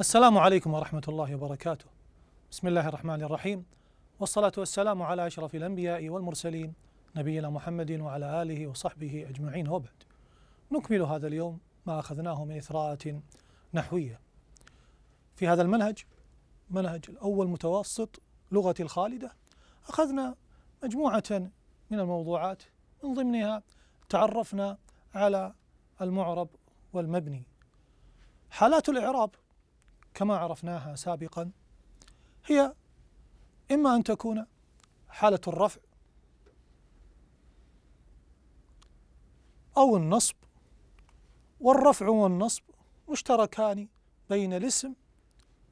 السلام عليكم ورحمة الله وبركاته. بسم الله الرحمن الرحيم والصلاة والسلام على أشرف الأنبياء والمرسلين نبينا محمد وعلى آله وصحبه أجمعين وبعد. نكمل هذا اليوم ما أخذناه من إثراءات نحوية. في هذا المنهج منهج الأول متوسط لغة الخالدة أخذنا مجموعة من الموضوعات من ضمنها تعرفنا على المعرب والمبني. حالات الإعراب كما عرفناها سابقا هي إما أن تكون حالة الرفع أو النصب والرفع والنصب مشتركان بين الاسم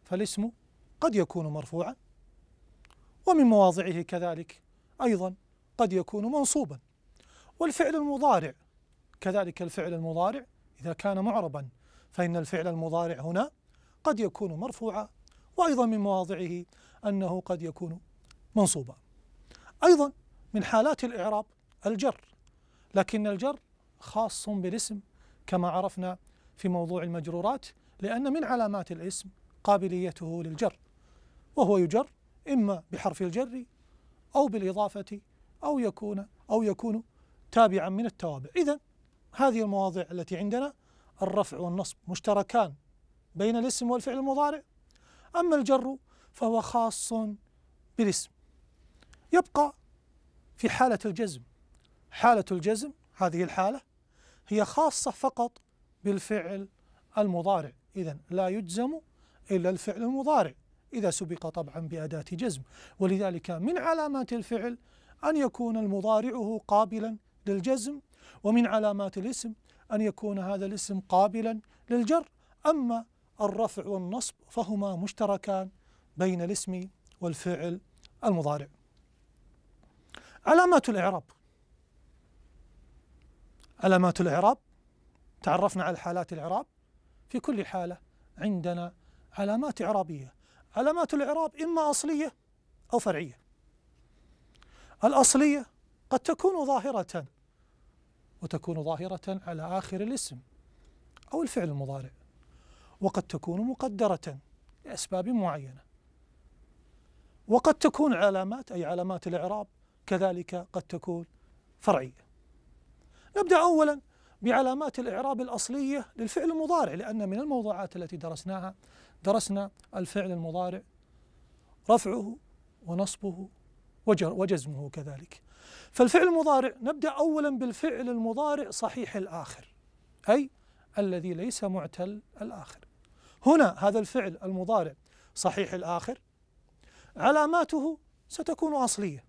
فالاسم قد يكون مرفوعا ومن مواضعه كذلك أيضا قد يكون منصوبا والفعل المضارع كذلك الفعل المضارع إذا كان معربا فإن الفعل المضارع هنا قد يكون مرفوعا وأيضا من مواضعه أنه قد يكون منصوبا أيضا من حالات الإعراب الجر لكن الجر خاص بالاسم كما عرفنا في موضوع المجرورات لأن من علامات الاسم قابليته للجر وهو يجر إما بحرف الجر أو بالإضافة أو يكون أو يكون تابعا من التوابع إذا هذه المواضع التي عندنا الرفع والنصب مشتركان بين الاسم والفعل المضارع أما الجر فهو خاص بالاسم يبقى في حالة الجزم حالة الجزم هذه الحالة هي خاصة فقط بالفعل المضارع إذا لا يجزم إلا الفعل المضارع إذا سبق طبعا بأداة جزم ولذلك من علامات الفعل أن يكون المضارعه قابلا للجزم ومن علامات الاسم أن يكون هذا الاسم قابلا للجر أما الرفع والنصب فهما مشتركان بين الاسم والفعل المضارع علامات الإعراب علامات الإعراب تعرفنا على حالات الإعراب في كل حالة عندنا علامات إعرابية علامات الإعراب إما أصلية أو فرعية الأصلية قد تكون ظاهرة وتكون ظاهرة على آخر الاسم أو الفعل المضارع وقد تكون مقدرة لأسباب معينة وقد تكون علامات أي علامات الإعراب كذلك قد تكون فرعية نبدأ أولا بعلامات الإعراب الأصلية للفعل المضارع لأن من الموضوعات التي درسناها درسنا الفعل المضارع رفعه ونصبه وجزمه كذلك فالفعل المضارع نبدأ أولا بالفعل المضارع صحيح الآخر أي الذي ليس معتل الآخر هنا هذا الفعل المضارع صحيح الآخر علاماته ستكون أصلية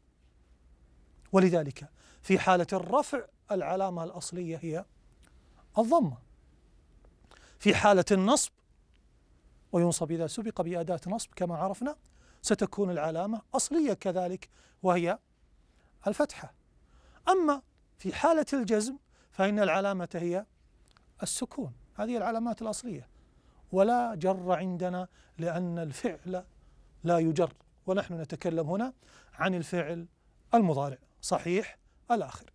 ولذلك في حالة الرفع العلامة الأصلية هي الضمة في حالة النصب وينصب إذا سبق بأداة نصب كما عرفنا ستكون العلامة أصلية كذلك وهي الفتحة أما في حالة الجزم فإن العلامة هي السكون هذه العلامات الأصلية ولا جر عندنا لأن الفعل لا يجر ونحن نتكلم هنا عن الفعل المضارع صحيح الآخر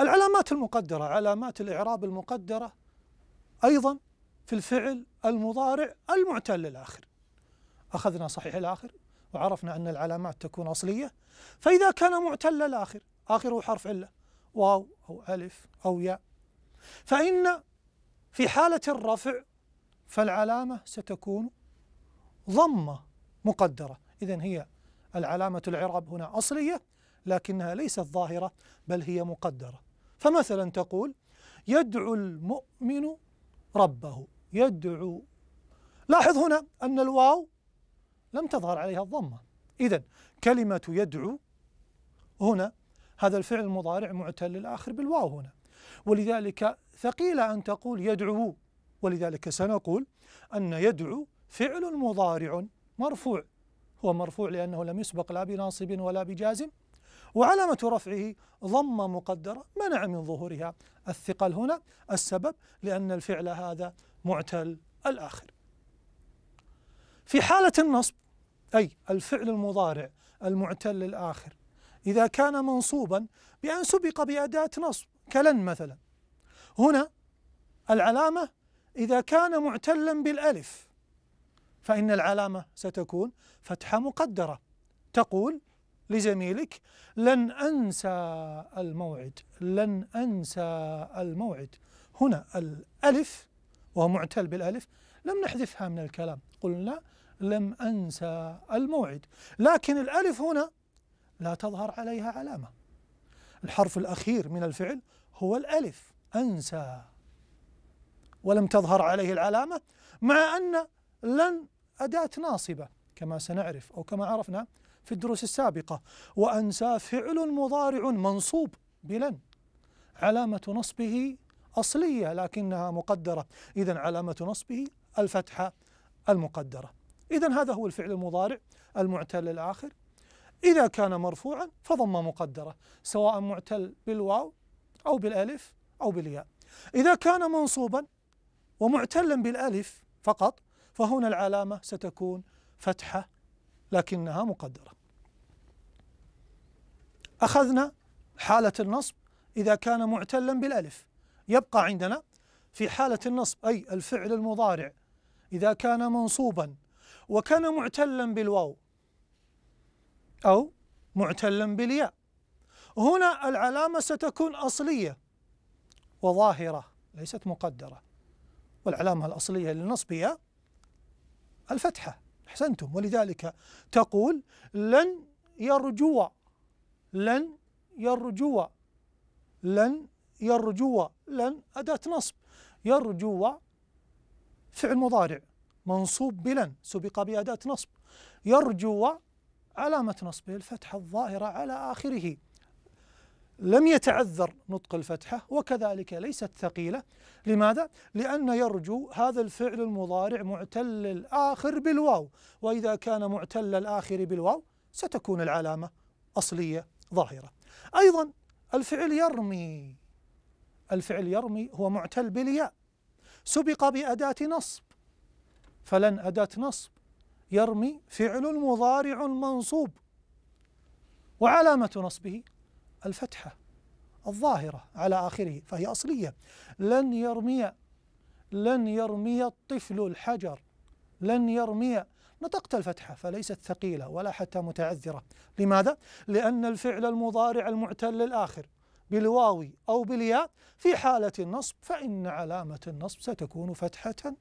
العلامات المقدرة علامات الإعراب المقدرة أيضا في الفعل المضارع المعتل الآخر أخذنا صحيح الآخر وعرفنا أن العلامات تكون أصلية فإذا كان معتل الآخر آخره حرف علة واو أو ألف أو ياء فإن في حالة الرفع فالعلامة ستكون ضمة مقدرة إذا هي العلامة العرب هنا أصلية لكنها ليست ظاهرة بل هي مقدرة فمثلا تقول يدعو المؤمن ربه يدعو لاحظ هنا أن الواو لم تظهر عليها الضمة إذا كلمة يدعو هنا هذا الفعل المضارع معتل الآخر بالواو هنا ولذلك ثقيل أن تقول يدعو ولذلك سنقول أن يدعو فعل مضارع مرفوع هو مرفوع لأنه لم يسبق لا بناصب ولا بجازم وعلامة رفعه ضمة مقدرة منع من ظهورها الثقل هنا السبب لأن الفعل هذا معتل الآخر في حالة النصب أي الفعل المضارع المعتل الآخر إذا كان منصوبا بأن سبق بأداة نصب كلن مثلا هنا العلامة إذا كان معتلا بالألف فإن العلامة ستكون فتحة مقدرة تقول لزميلك لن أنسى الموعد لن أنسى الموعد هنا الألف ومعتل بالألف لم نحذفها من الكلام قلنا لم أنسى الموعد لكن الألف هنا لا تظهر عليها علامة الحرف الأخير من الفعل هو الألف أنسى ولم تظهر عليه العلامة مع أن لن أداة ناصبة كما سنعرف أو كما عرفنا في الدروس السابقة وأنسى فعل مضارع منصوب بلن علامة نصبه أصلية لكنها مقدرة إذا علامة نصبه الفتحة المقدرة إذا هذا هو الفعل المضارع المعتل الآخر إذا كان مرفوعا فضمة مقدرة سواء معتل بالواو أو بالألف أو بالياء إذا كان منصوبا ومعتلا بالألف فقط فهنا العلامة ستكون فتحة لكنها مقدرة أخذنا حالة النصب إذا كان معتلا بالألف يبقى عندنا في حالة النصب أي الفعل المضارع إذا كان منصوبا وكان معتلا بالواو أو معتلا بالياء هنا العلامة ستكون أصلية وظاهرة ليست مقدرة والعلامة الأصلية للنصب هي الفتحة أحسنتم ولذلك تقول لن يرجو لن يرجو لن يرجو لن أداة نصب يرجو فعل مضارع منصوب بلن سبق بأداة نصب يرجو علامة نصبه الفتحة الظاهرة على آخره لم يتعذر نطق الفتحة وكذلك ليست ثقيلة لماذا؟ لأن يرجو هذا الفعل المضارع معتل الآخر بالواو وإذا كان معتل الآخر بالواو ستكون العلامة أصلية ظاهرة أيضا الفعل يرمي الفعل يرمي هو معتل بالياء سبق بأداة نصب فلن أداة نصب يرمي فعل مضارع منصوب وعلامة نصبه الفتحة الظاهرة على آخره فهي أصلية لن يرمي لن يرمي الطفل الحجر لن يرمي نطقت الفتحة فليست ثقيلة ولا حتى متعذرة لماذا؟ لأن الفعل المضارع المعتل الآخر بالواو أو بالياء في حالة النصب فإن علامة النصب ستكون فتحة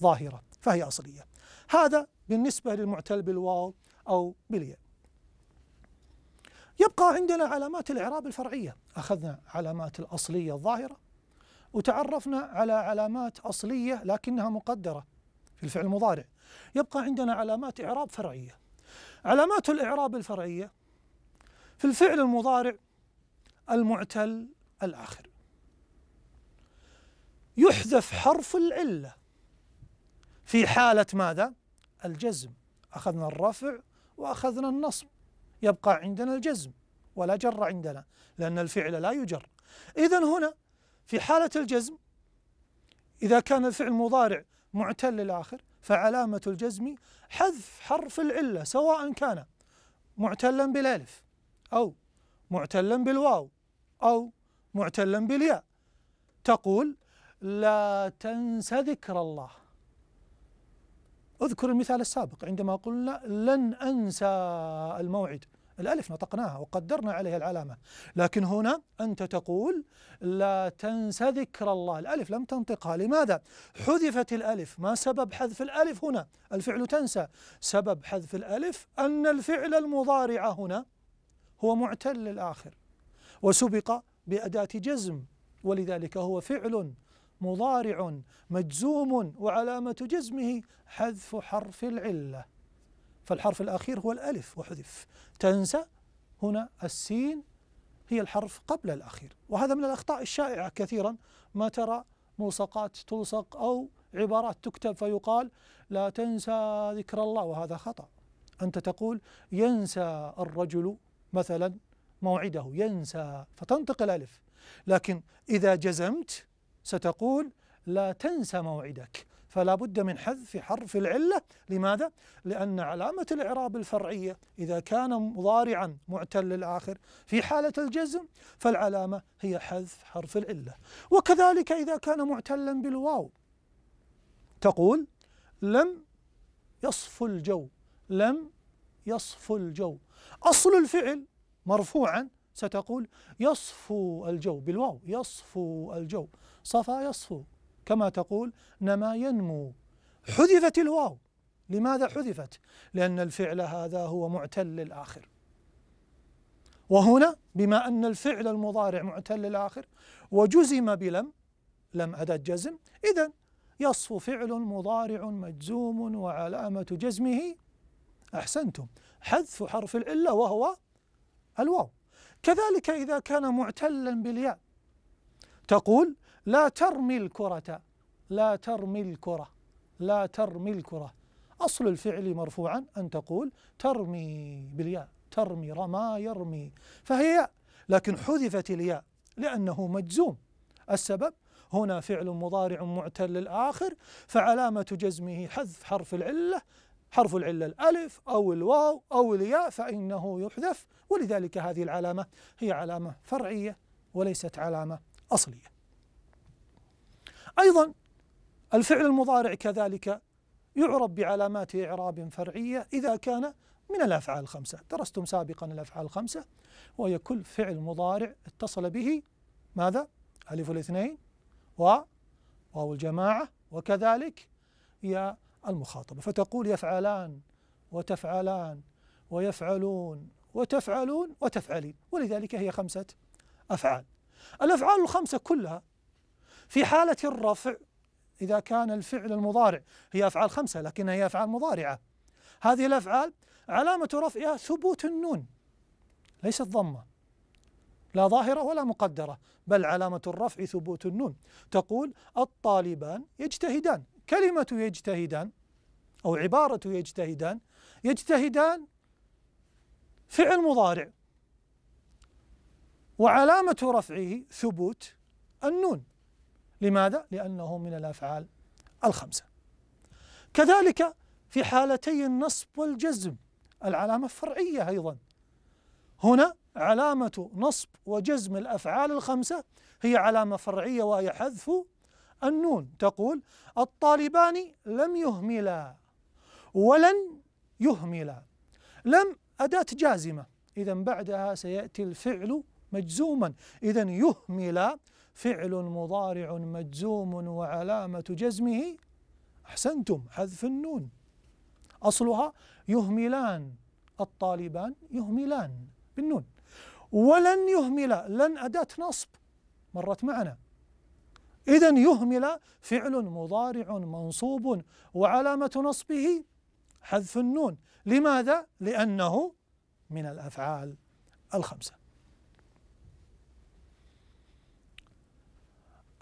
ظاهرة فهي أصلية هذا بالنسبة للمعتل بالواو أو بالياء يبقى عندنا علامات الإعراب الفرعية أخذنا علامات الأصلية الظاهرة وتعرفنا على علامات أصلية لكنها مقدرة في الفعل المضارع يبقى عندنا علامات إعراب فرعية علامات الإعراب الفرعية في الفعل المضارع المعتل الآخر يحذف حرف العلة في حالة ماذا؟ الجزم أخذنا الرفع وأخذنا النصب يبقى عندنا الجزم ولا جر عندنا لأن الفعل لا يجر إذا هنا في حالة الجزم إذا كان الفعل مضارع معتل للآخر فعلامة الجزم حذف حرف العلة سواء كان معتلا بالالف أو معتلا بالواو أو معتلا بالياء تقول لا تنس ذكر الله اذكر المثال السابق عندما قلنا لن أنسى الموعد الألف نطقناها وقدرنا عليها العلامة لكن هنا أنت تقول لا تنسى ذكر الله الألف لم تنطقها لماذا؟ حذفت الألف ما سبب حذف الألف هنا؟ الفعل تنسى سبب حذف الألف أن الفعل المضارع هنا هو معتل الآخر وسبق بأداة جزم ولذلك هو فعل مضارع مجزوم وعلامة جزمه حذف حرف العلة فالحرف الأخير هو الألف وحذف تنسى هنا السين هي الحرف قبل الأخير وهذا من الأخطاء الشائعة كثيرا ما ترى ملصقات تلصق أو عبارات تكتب فيقال لا تنسى ذكر الله وهذا خطأ أنت تقول ينسى الرجل مثلا موعده ينسى فتنطق الألف لكن إذا جزمت ستقول لا تنسى موعدك فلا بد من حذف حرف العلة لماذا؟ لأن علامة الإعراب الفرعية إذا كان مضارعا معتل الآخر في حالة الجزم فالعلامة هي حذف حرف العلة وكذلك إذا كان معتلا بالواو تقول لم يصف الجو لم يصف الجو أصل الفعل مرفوعا ستقول يصفو الجو بالواو يصفو الجو صفا يصفو كما تقول نما ينمو حذفت الواو لماذا حذفت؟ لأن الفعل هذا هو معتل الآخر وهنا بما أن الفعل المضارع معتل الآخر وجزم بلم لم أدى الجزم إذا يصفو فعل مضارع مجزوم وعلامة جزمه أحسنتم حذف حرف العلة وهو الواو كذلك إذا كان معتلا بالياء تقول لا ترمي الكرة لا ترمي الكرة لا ترمي الكرة أصل الفعل مرفوعا أن تقول ترمي بالياء ترمي رمى يرمي فهي ياء لكن حذفت الياء لأنه مجزوم السبب هنا فعل مضارع معتل الآخر فعلامة جزمه حذف حرف العلة حرف العلة الألف أو الواو أو الياء فإنه يحذف ولذلك هذه العلامة هي علامة فرعية وليست علامة أصلية أيضا الفعل المضارع كذلك يعرب بعلامات إعراب فرعية إذا كان من الأفعال الخمسة درستم سابقا الأفعال الخمسة وهي كل فعل مضارع اتصل به ماذا؟ ألف الاثنين و واو الجماعة وكذلك يا المخاطبة فتقول يفعلان وتفعلان ويفعلون وتفعلون وتفعلين ولذلك هي خمسة أفعال الأفعال الخمسة كلها في حالة الرفع إذا كان الفعل المضارع هي أفعال خمسة لكنها هي أفعال مضارعة هذه الأفعال علامة رفعها ثبوت النون ليست ضمة لا ظاهرة ولا مقدرة بل علامة الرفع ثبوت النون تقول الطالبان يجتهدان كلمة يجتهدان أو عبارة يجتهدان يجتهدان فعل مضارع وعلامة رفعه ثبوت النون لماذا؟ لأنه من الأفعال الخمسة كذلك في حالتي النصب والجزم العلامة الفرعية أيضا هنا علامة نصب وجزم الأفعال الخمسة هي علامة فرعية وهي حذف النون تقول الطالبان لم يهملا ولن يهملا لم أداة جازمة إذا بعدها سيأتي الفعل مجزوما إذا يهملا فعل مضارع مجزوم وعلامة جزمه أحسنتم حذف النون أصلها يهملان الطالبان يهملان بالنون ولن يهملا لن أداة نصب مرت معنا إذا يهمل فعل مضارع منصوب وعلامة نصبه حذف النون لماذا؟ لأنه من الأفعال الخمسة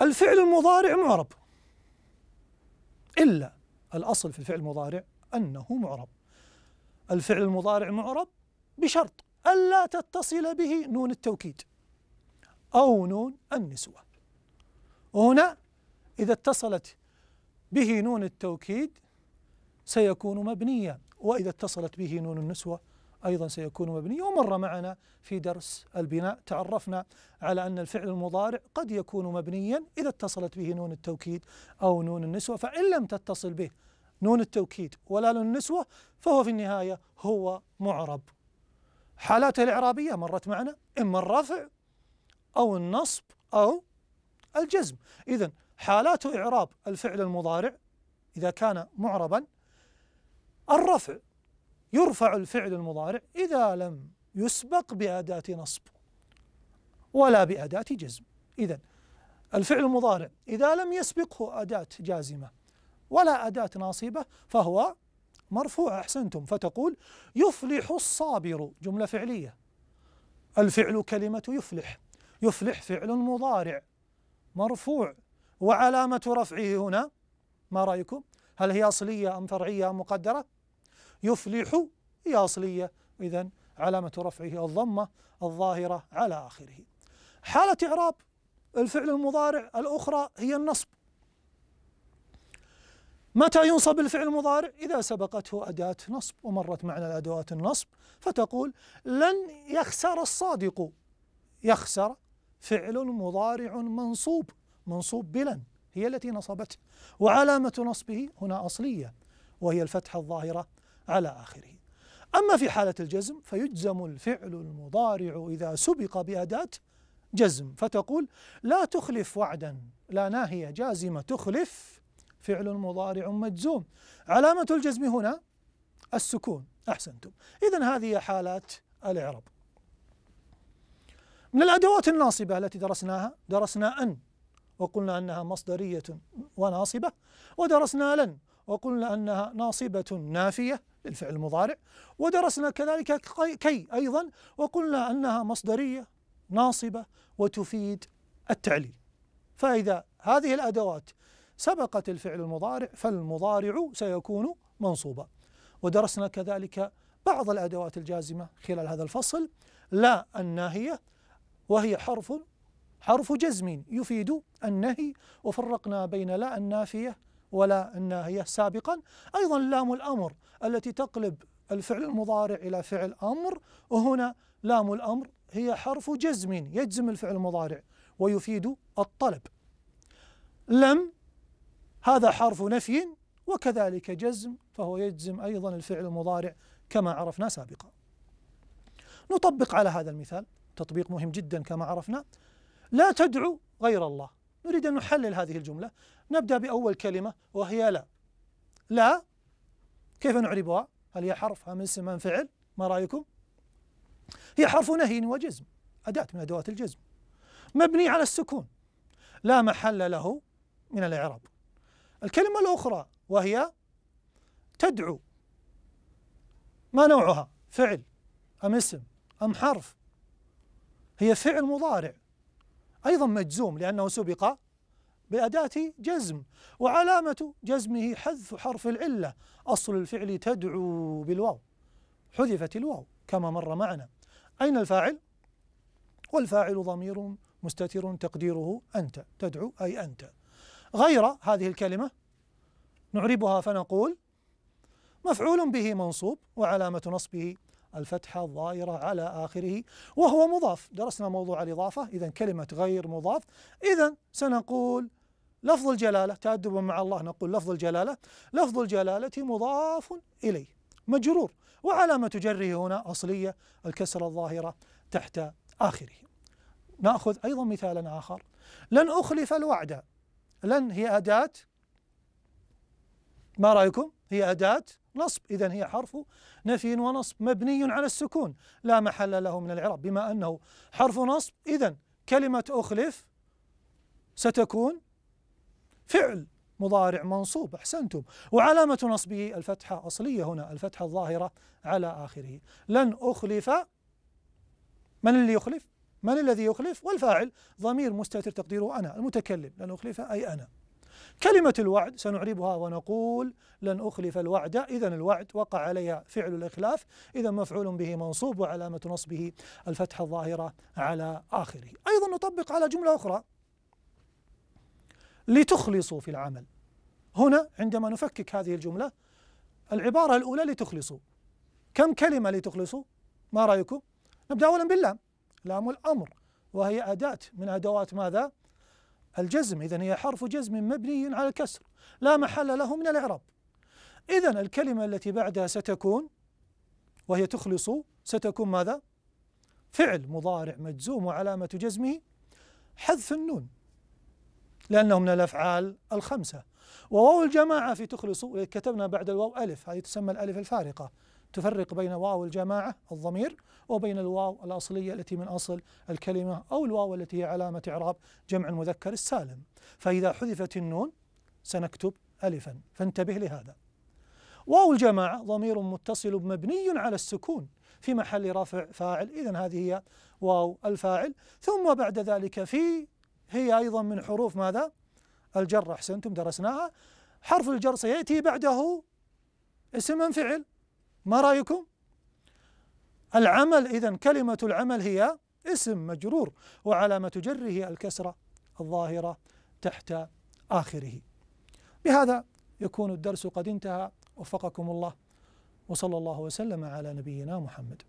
الفعل المضارع معرب إلا الأصل في الفعل المضارع أنه معرب الفعل المضارع معرب بشرط ألا تتصل به نون التوكيد أو نون النسوة وهنا إذا اتصلت به نون التوكيد سيكون مبنيا وإذا اتصلت به نون النسوة أيضا سيكون مبني ومر معنا في درس البناء تعرفنا على أن الفعل المضارع قد يكون مبنيا إذا اتصلت به نون التوكيد أو نون النسوة فإن لم تتصل به نون التوكيد ولا نون النسوة فهو في النهاية هو معرب حالاته الإعرابية مرت معنا إما الرفع أو النصب أو الجزم إذا حالات إعراب الفعل المضارع إذا كان معربا الرفع يرفع الفعل المضارع إذا لم يسبق بأداة نصب ولا بأداة جزم إذا الفعل المضارع إذا لم يسبقه أداة جازمة ولا أداة ناصبة فهو مرفوع أحسنتم فتقول يفلح الصابر جملة فعلية الفعل كلمة يفلح يفلح فعل مضارع مرفوع وعلامة رفعه هنا ما رأيكم هل هي أصلية أم فرعية أم مقدرة يفلح هي أصلية إذا علامة رفعه الضمة الظاهرة على آخره حالة إعراب الفعل المضارع الأخرى هي النصب متى ينصب الفعل المضارع إذا سبقته أداة نصب ومرت معنا الأدوات النصب فتقول لن يخسر الصادق يخسر فعل مضارع منصوب منصوب بلن هي التي نصبته وعلامة نصبه هنا أصلية وهي الفتحة الظاهرة على آخره أما في حالة الجزم فيجزم الفعل المضارع إذا سبق بأداة جزم فتقول لا تخلف وعدا لا ناهية جازمة تخلف فعل مضارع مجزوم علامة الجزم هنا السكون أحسنتم إذا هذه حالات الإعراب من الأدوات الناصبة التي درسناها درسنا أن وقلنا أنها مصدرية وناصبة ودرسنا لن وقلنا أنها ناصبة نافية للفعل المضارع ودرسنا كذلك كي أيضا وقلنا أنها مصدرية ناصبة وتفيد التعليل فإذا هذه الأدوات سبقت الفعل المضارع فالمضارع سيكون منصوبا ودرسنا كذلك بعض الأدوات الجازمة خلال هذا الفصل لا الناهية وهي حرف حرف جزم يفيد النهي وفرقنا بين لا النافية ولا الناهية سابقا أيضا لام الأمر التي تقلب الفعل المضارع إلى فعل أمر وهنا لام الأمر هي حرف جزم يجزم الفعل المضارع ويفيد الطلب لم هذا حرف نفي وكذلك جزم فهو يجزم أيضا الفعل المضارع كما عرفنا سابقا نطبق على هذا المثال تطبيق مهم جدا كما عرفنا لا تدعو غير الله نريد أن نحلل هذه الجملة نبدأ بأول كلمة وهي لا لا كيف نعربها؟ هل هي حرف أم اسم أم فعل؟ ما رأيكم؟ هي حرف نهي وجزم أداة من أدوات الجزم مبني على السكون لا محل له من الإعراب الكلمة الأخرى وهي تدعو ما نوعها؟ فعل أم اسم أم حرف؟ هي فعل مضارع أيضا مجزوم لأنه سبق بأداة جزم وعلامة جزمه حذف حرف العلة أصل الفعل تدعو بالواو حذفت الواو كما مر معنا أين الفاعل؟ والفاعل ضمير مستتر تقديره أنت تدعو أي أنت غير هذه الكلمة نعربها فنقول مفعول به منصوب وعلامة نصبه الفتحة الظاهرة على آخره وهو مضاف درسنا موضوع الإضافة إذا كلمة غير مضاف إذا سنقول لفظ الجلالة تأدبا مع الله نقول لفظ الجلالة لفظ الجلالة مضاف إليه مجرور وعلامة جره هنا أصلية الكسرة الظاهرة تحت آخره نأخذ أيضا مثالا آخر لن أخلف الوعد لن هي أداة ما رأيكم هي أداة نصب إذا هي حرف نفي ونصب مبني على السكون لا محل له من الإعراب بما أنه حرف نصب إذا كلمة أخلف ستكون فعل مضارع منصوب أحسنتم وعلامة نصبه الفتحة أصلية هنا الفتحة الظاهرة على آخره لن أخلف من اللي يخلف؟ من الذي يخلف؟ والفاعل ضمير مستتر تقديره أنا المتكلم لن أخلف أي أنا كلمة الوعد سنعربها ونقول لن أخلف الوعد إذا الوعد وقع عليها فعل الإخلاف إذا مفعول به منصوب وعلامة نصبه الفتحة الظاهرة على آخره أيضا نطبق على جملة أخرى لتخلصوا في العمل هنا عندما نفكك هذه الجملة العبارة الأولى لتخلصوا كم كلمة لتخلصوا ما رأيكم نبدأ أولا باللام لام الأمر وهي أداة من أدوات ماذا الجزم إذا هي حرف جزم مبني على الكسر لا محل له من الإعراب إذا الكلمة التي بعدها ستكون وهي تخلص ستكون ماذا؟ فعل مضارع مجزوم وعلامة جزمه حذف النون لأنه من الأفعال الخمسة وواو الجماعة في تخلص كتبنا بعد الواو ألف هذه تسمى الألف الفارقة تفرق بين واو الجماعة الضمير وبين الواو الأصلية التي من أصل الكلمة أو الواو التي هي علامة إعراب جمع المذكر السالم فإذا حذفت النون سنكتب ألفا فانتبه لهذا واو الجماعة ضمير متصل مبني على السكون في محل رفع فاعل إذا هذه هي واو الفاعل ثم بعد ذلك في هي أيضا من حروف ماذا؟ الجر أحسنتم درسناها حرف الجر سيأتي بعده اسم من فعل ما رأيكم؟ العمل إذا كلمة العمل هي اسم مجرور وعلامة جره الكسرة الظاهرة تحت آخره بهذا يكون الدرس قد انتهى وفقكم الله وصلى الله وسلم على نبينا محمد